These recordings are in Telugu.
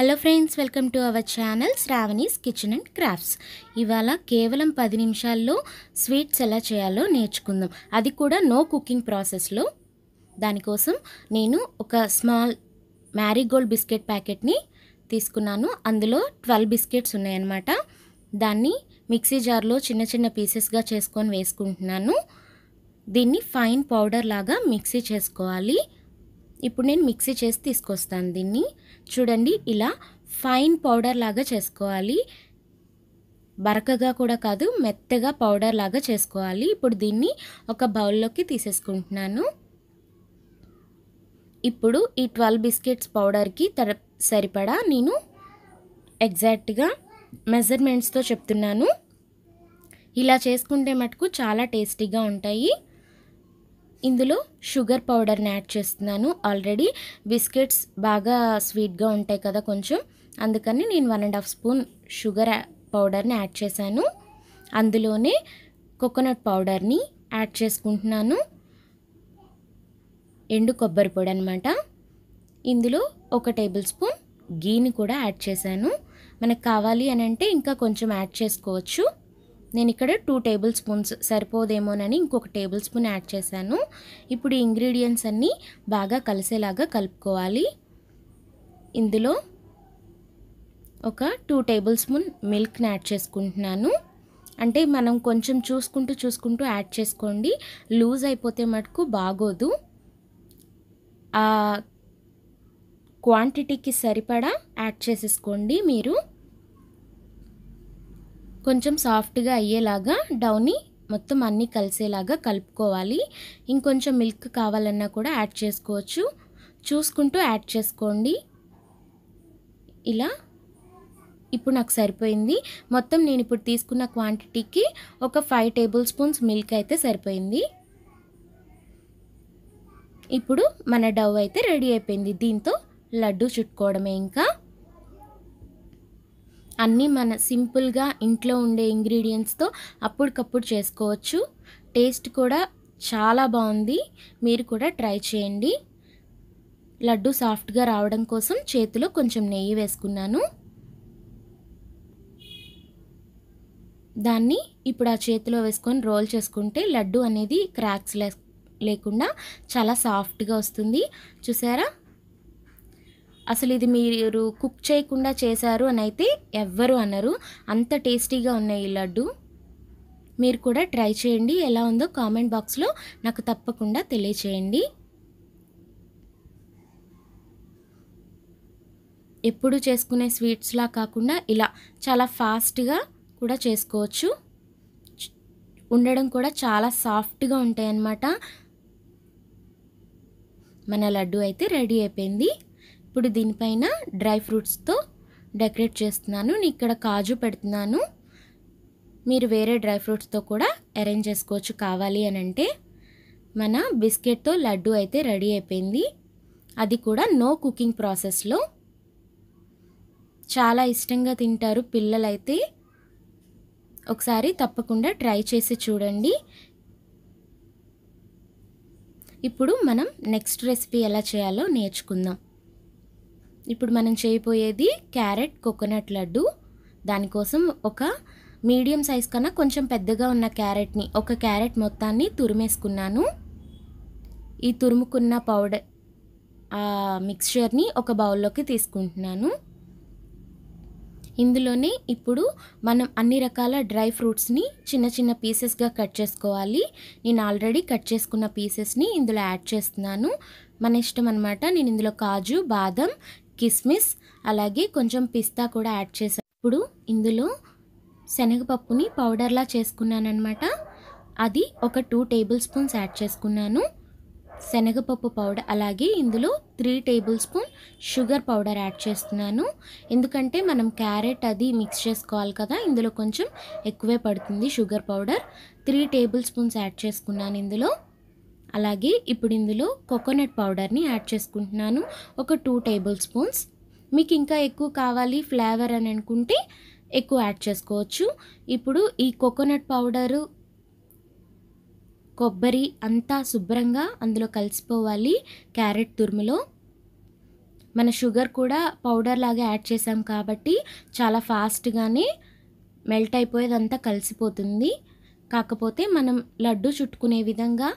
hello friends welcome to our channel Sravani's kitchen and crafts ఇవాళ కేవలం పది నిమిషాల్లో స్వీట్స్ ఎలా చేయాలో నేర్చుకుందాం అది కూడా నో కుకింగ్ ప్రాసెస్లో దానికోసం నేను ఒక స్మాల్ మ్యారీగోల్డ్ బిస్కెట్ ప్యాకెట్ని తీసుకున్నాను అందులో ట్వెల్వ్ బిస్కెట్స్ ఉన్నాయన్నమాట దాన్ని మిక్సీ జార్లో చిన్న చిన్న పీసెస్గా చేసుకొని వేసుకుంటున్నాను దీన్ని ఫైన్ పౌడర్ లాగా మిక్సీ చేసుకోవాలి ఇప్పుడు నేను మిక్సీ చేసి తీసుకొస్తాను దీన్ని చూడండి ఇలా ఫైన్ పౌడర్ లాగా చేసుకోవాలి బరకగా కూడా కాదు మెత్తగా పౌడర్ లాగా చేసుకోవాలి ఇప్పుడు దీన్ని ఒక బౌల్లోకి తీసేసుకుంటున్నాను ఇప్పుడు ఈ ట్వెల్వ్ బిస్కెట్స్ పౌడర్కి తర సరిపడా నేను ఎగ్జాక్ట్గా మెజర్మెంట్స్తో చెప్తున్నాను ఇలా చేసుకుంటే మటుకు చాలా టేస్టీగా ఉంటాయి ఇందులో షుగర్ పౌడర్ని యాడ్ చేస్తున్నాను ఆల్రెడీ బిస్కెట్స్ బాగా స్వీట్గా ఉంటాయి కదా కొంచెం అందుకని నేను one and half spoon sugar పౌడర్ని యాడ్ చేశాను అందులోనే కోకోనట్ పౌడర్ని యాడ్ చేసుకుంటున్నాను ఎండు కొబ్బరి పొడి అనమాట ఇందులో ఒక టేబుల్ స్పూన్ గీని కూడా యాడ్ చేశాను మనకు కావాలి అని అంటే ఇంకా కొంచెం యాడ్ చేసుకోవచ్చు నేను ఇక్కడ టూ టేబుల్ స్పూన్స్ సరిపోదేమోనని ఇంకొక టేబుల్ స్పూన్ యాడ్ చేశాను ఇప్పుడు ఈ ఇంగ్రీడియంట్స్ అన్నీ బాగా కలిసేలాగా కలుపుకోవాలి ఇందులో ఒక టూ టేబుల్ స్పూన్ మిల్క్ని యాడ్ చేసుకుంటున్నాను అంటే మనం కొంచెం చూసుకుంటూ చూసుకుంటూ యాడ్ చేసుకోండి లూజ్ అయిపోతే మటుకు బాగోదు క్వాంటిటీకి సరిపడా యాడ్ చేసేసుకోండి మీరు కొంచెం సాఫ్ట్గా అయ్యేలాగా డౌని మొత్తం అన్నీ కలిసేలాగా కలుపుకోవాలి ఇంకొంచెం మిల్క్ కావాలన్నా కూడా యాడ్ చేసుకోవచ్చు చూసుకుంటూ యాడ్ చేసుకోండి ఇలా ఇప్పుడు నాకు సరిపోయింది మొత్తం నేను ఇప్పుడు తీసుకున్న క్వాంటిటీకి ఒక ఫైవ్ టేబుల్ స్పూన్స్ మిల్క్ అయితే సరిపోయింది ఇప్పుడు మన డవ్ అయితే రెడీ అయిపోయింది దీంతో లడ్డు చుట్టుకోవడమే ఇంకా అన్నీ మన సింపుల్గా ఇంట్లో ఉండే ఇంగ్రీడియంట్స్తో అప్పటికప్పుడు చేసుకోవచ్చు టేస్ట్ కూడా చాలా బాగుంది మీరు కూడా ట్రై చేయండి లడ్డు సాఫ్ట్గా రావడం కోసం చేతిలో కొంచెం నెయ్యి వేసుకున్నాను దాన్ని ఇప్పుడు ఆ చేతిలో వేసుకొని రోల్ చేసుకుంటే లడ్డు అనేది క్రాక్స్ లేకుండా చాలా సాఫ్ట్గా వస్తుంది చూసారా అసలు ఇది మీరు కుక్ చేయకుండా చేశారు అని అయితే ఎవ్వరు అన్నారు అంత టేస్టీగా ఉన్నాయి ఈ లడ్డు మీరు కూడా ట్రై చేయండి ఎలా ఉందో కామెంట్ బాక్స్లో నాకు తప్పకుండా తెలియచేయండి ఎప్పుడు చేసుకునే స్వీట్స్లా కాకుండా ఇలా చాలా ఫాస్ట్గా కూడా చేసుకోవచ్చు ఉండడం కూడా చాలా సాఫ్ట్గా ఉంటాయి అన్నమాట మన లడ్డు అయితే రెడీ అయిపోయింది ఇప్పుడు దీనిపైన డ్రై ఫ్రూట్స్తో డెకరేట్ చేస్తున్నాను నేను ఇక్కడ కాజు పెడుతున్నాను మీరు వేరే డ్రై ఫ్రూట్స్తో కూడా అరేంజ్ చేసుకోవచ్చు కావాలి అని అంటే మన బిస్కెట్తో లడ్డు అయితే రెడీ అయిపోయింది అది కూడా నో కుకింగ్ ప్రాసెస్లో చాలా ఇష్టంగా తింటారు పిల్లలైతే ఒకసారి తప్పకుండా ట్రై చేసి చూడండి ఇప్పుడు మనం నెక్స్ట్ రెసిపీ ఎలా చేయాలో నేర్చుకుందాం ఇప్పుడు మనం చేయబోయేది క్యారెట్ కోకోనట్ లడ్డు దానికోసం ఒక మీడియం సైజ్ కన్నా కొంచెం పెద్దగా ఉన్న క్యారెట్ని ఒక క్యారెట్ మొత్తాన్ని తురిమేసుకున్నాను ఈ తురుముకున్న పౌడర్ ఆ మిక్స్చర్ని ఒక బౌల్లోకి తీసుకుంటున్నాను ఇందులోనే ఇప్పుడు మనం అన్ని రకాల డ్రై ఫ్రూట్స్ని చిన్న చిన్న పీసెస్గా కట్ చేసుకోవాలి నేను ఆల్రెడీ కట్ చేసుకున్న పీసెస్ని ఇందులో యాడ్ చేస్తున్నాను మన ఇష్టం అనమాట నేను ఇందులో కాజు బాదం కిస్మిస్ అలాగే కొంచెం పిస్తా కూడా యాడ్ చేసాను ఇప్పుడు ఇందులో శనగపప్పుని పౌడర్లా అనమాట అది ఒక టూ టేబుల్ స్పూన్స్ యాడ్ చేసుకున్నాను శనగపప్పు పౌడర్ అలాగే ఇందులో three tablespoon sugar powder add చేస్తున్నాను ఎందుకంటే మనం క్యారెట్ అది మిక్స్ చేసుకోవాలి కదా ఇందులో కొంచెం ఎక్కువే పడుతుంది sugar powder three tablespoons add చేసుకున్నాను ఇందులో అలాగే ఇప్పుడు ఇందులో కోకోనట్ పౌడర్ని యాడ్ చేసుకుంటున్నాను ఒక టూ టేబుల్ స్పూన్స్ మీకు ఇంకా ఎక్కువ కావాలి ఫ్లేవర్ అని అనుకుంటే ఎక్కువ యాడ్ చేసుకోవచ్చు ఇప్పుడు ఈ కోకోనట్ పౌడరు కొబ్బరి అంతా శుభ్రంగా అందులో కలిసిపోవాలి క్యారెట్ తురుములో మన షుగర్ కూడా పౌడర్ లాగా యాడ్ చేసాం కాబట్టి చాలా ఫాస్ట్గానే మెల్ట్ అయిపోయేదంతా కలిసిపోతుంది కాకపోతే మనం లడ్డు చుట్టుకునే విధంగా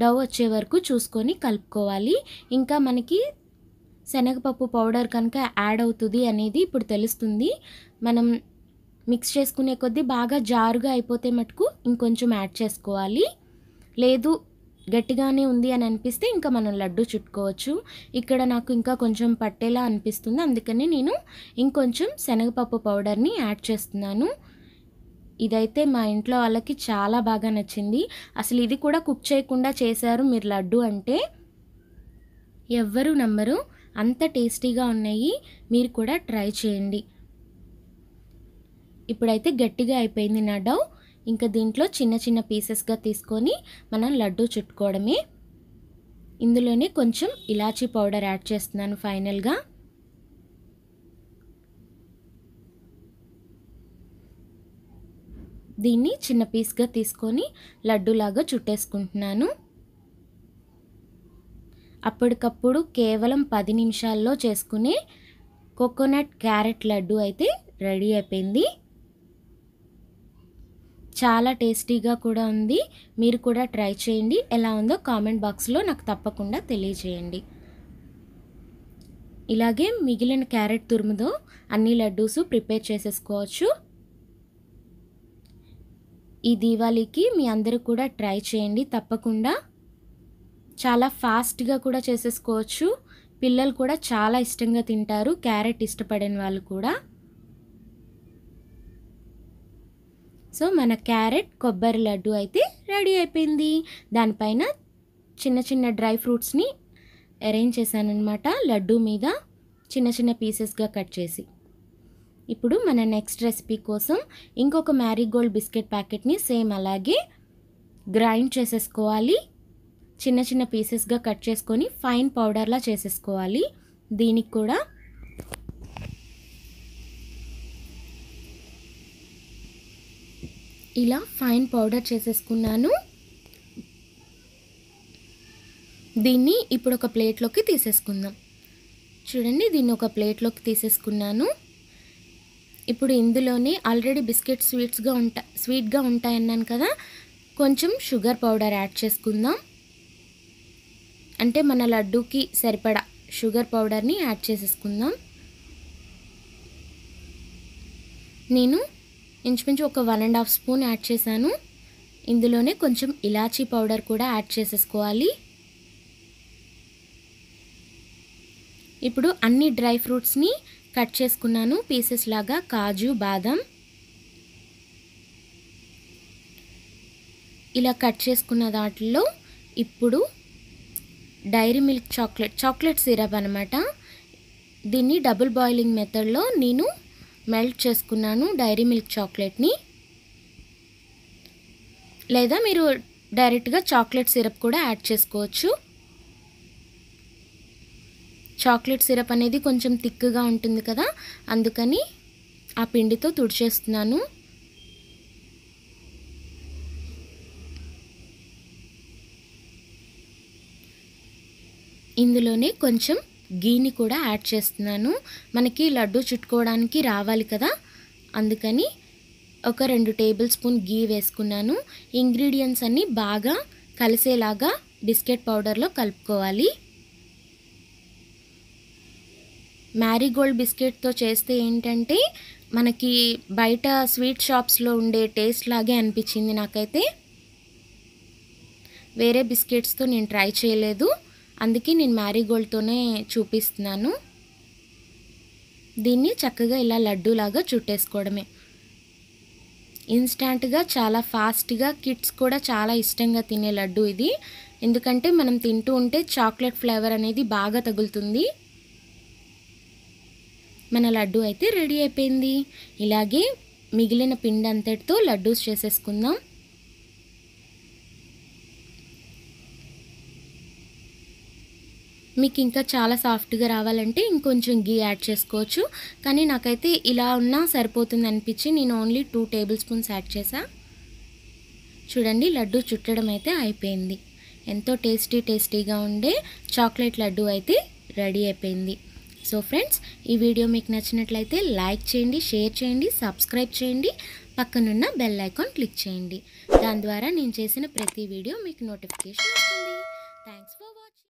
డవ్ వచ్చే వరకు చూసుకొని కలుపుకోవాలి ఇంకా మనకి శనగపప్పు పౌడర్ కనుక యాడ్ అవుతుంది అనేది ఇప్పుడు తెలుస్తుంది మనం మిక్స్ చేసుకునే కొద్దీ బాగా జారుగా అయిపోతే మటుకు ఇంకొంచెం యాడ్ చేసుకోవాలి లేదు గట్టిగానే ఉంది అని అనిపిస్తే ఇంకా మనం లడ్డు చుట్టుకోవచ్చు ఇక్కడ నాకు ఇంకా కొంచెం పట్టేలా అనిపిస్తుంది అందుకని నేను ఇంకొంచెం శనగపప్పు పౌడర్ని యాడ్ చేస్తున్నాను ఇదైతే మా ఇంట్లో వాళ్ళకి చాలా బాగా నచ్చింది అసలు ఇది కూడా కుక్ చేయకుండా చేశారు మీరు లడ్డు అంటే ఎవ్వరు నమ్మరు అంత టేస్టీగా ఉన్నాయి మీరు కూడా ట్రై చేయండి ఇప్పుడైతే గట్టిగా అయిపోయింది నా డౌ ఇంకా దీంట్లో చిన్న చిన్న పీసెస్గా తీసుకొని మనం లడ్డు చుట్టుకోవడమే ఇందులోనే కొంచెం ఇలాచీ పౌడర్ యాడ్ చేస్తున్నాను ఫైనల్గా దీన్ని చిన్న పీస్గా తీసుకొని లడ్డూలాగా చుట్టేసుకుంటున్నాను అప్పటికప్పుడు కేవలం పది నిమిషాల్లో చేసుకునే కోకోనట్ క్యారెట్ లడ్డు అయితే రెడీ అయిపోయింది చాలా టేస్టీగా కూడా ఉంది మీరు కూడా ట్రై చేయండి ఎలా ఉందో కామెంట్ బాక్స్లో నాకు తప్పకుండా తెలియజేయండి ఇలాగే మిగిలిన క్యారెట్ తురుముతో అన్ని లడ్డూస్ ప్రిపేర్ చేసేసుకోవచ్చు ఈ దీవాళీకి మీ అందరూ కూడా ట్రై చేయండి తప్పకుండా చాలా ఫాస్ట్గా కూడా చేసేసుకోవచ్చు పిల్లలు కూడా చాలా ఇష్టంగా తింటారు క్యారెట్ ఇష్టపడని వాళ్ళు కూడా సో మన క్యారెట్ కొబ్బరి లడ్డు అయితే రెడీ అయిపోయింది దానిపైన చిన్న చిన్న డ్రై ఫ్రూట్స్ని అరేంజ్ చేశానమాట లడ్డు మీద చిన్న చిన్న పీసెస్గా కట్ చేసి ఇప్పుడు మన నెక్స్ట్ రెసిపీ కోసం ఇంకొక మ్యారీగోల్డ్ బిస్కెట్ ప్యాకెట్ని సేమ్ అలాగే గ్రైండ్ చేసేసుకోవాలి చిన్న చిన్న పీసెస్గా కట్ చేసుకొని ఫైన్ పౌడర్లా చేసేసుకోవాలి దీనికి కూడా ఇలా ఫైన్ పౌడర్ చేసేసుకున్నాను దీన్ని ఇప్పుడు ఒక ప్లేట్లోకి తీసేసుకుందాం చూడండి దీన్ని ఒక ప్లేట్లోకి తీసేసుకున్నాను ఇప్పుడు ఇందులోనే ఆల్రెడీ బిస్కెట్ స్వీట్స్గా ఉంటా స్వీట్గా ఉంటాయన్నాను కదా కొంచెం షుగర్ పౌడర్ యాడ్ చేసుకుందాం అంటే మన లడ్డూకి సరిపడా షుగర్ పౌడర్ని యాడ్ చేసేసుకుందాం నేను ఇంచుమించు ఒక one and half spoon add చేశాను ఇందులోనే కొంచెం ఇలాచీ పౌడర్ కూడా యాడ్ చేసేసుకోవాలి ఇప్పుడు అన్ని డ్రై ఫ్రూట్స్ని కట్ చేసుకున్నాను పీసెస్ లాగా కాజు బాదం ఇలా కట్ చేసుకున్న దాంట్లో ఇప్పుడు dairy milk chocolate chocolate syrup అనమాట దీన్ని డబుల్ బాయిలింగ్ మెథడ్లో నేను మెల్ట్ చేసుకున్నాను డైరీ మిల్క్ చాక్లెట్ని లేదా మీరు డైరెక్ట్గా చాక్లెట్ సిరప్ కూడా యాడ్ చేసుకోవచ్చు చాక్లెట్ సిరప్ అనేది కొంచెం థిక్గా ఉంటుంది కదా అందుకని ఆ పిండితో తుడిచేస్తున్నాను ఇందులోనే కొంచెం గీని కూడా యాడ్ చేస్తున్నాను మనకి లడ్డు చుట్టుకోవడానికి రావాలి కదా అందుకని ఒక రెండు టేబుల్ స్పూన్ గీ వేసుకున్నాను ఇంగ్రీడియంట్స్ అన్నీ బాగా కలిసేలాగా బిస్కెట్ పౌడర్లో కలుపుకోవాలి మ్యారీగోల్డ్ బిస్కెట్తో చేస్తే ఏంటంటే మనకి బయట స్వీట్ షాప్స్లో ఉండే టేస్ట్ లాగే అనిపించింది నాకైతే వేరే బిస్కెట్స్తో నేను ట్రై చేయలేదు అందుకే నేను మ్యారీగోల్డ్తోనే చూపిస్తున్నాను దీన్ని చక్కగా ఇలా లడ్డూలాగా చుట్టేసుకోవడమే ఇన్స్టాంట్గా చాలా ఫాస్ట్గా కిడ్స్ కూడా చాలా ఇష్టంగా తినే లడ్డు ఇది ఎందుకంటే మనం తింటూ ఉంటే చాక్లెట్ ఫ్లేవర్ అనేది బాగా తగులుతుంది మన లడ్డు అయితే రెడీ అయిపోయింది ఇలాగే మిగిలిన పిండి అంతటితో లడ్డూస్ చేసేసుకుందాం మీకు ఇంకా చాలా సాఫ్ట్గా రావాలంటే ఇంకొంచెం గీ యాడ్ చేసుకోవచ్చు కానీ నాకైతే ఇలా ఉన్నా సరిపోతుంది అనిపించి నేను only two tablespoons add చేసా చూడండి లడ్డు చుట్టడం అయితే అయిపోయింది ఎంతో టేస్టీ టేస్టీగా ఉండే చాక్లెట్ లడ్డు అయితే రెడీ అయిపోయింది సో ఫ్రెండ్స్ ఈ వీడియో మీకు నచ్చినట్లయితే లైక్ చేయండి షేర్ చేయండి సబ్స్క్రైబ్ చేయండి పక్కనున్న బెల్ ఐకాన్ క్లిక్ చేయండి దాని ద్వారా నేను చేసిన ప్రతి వీడియో మీకు నోటిఫికేషన్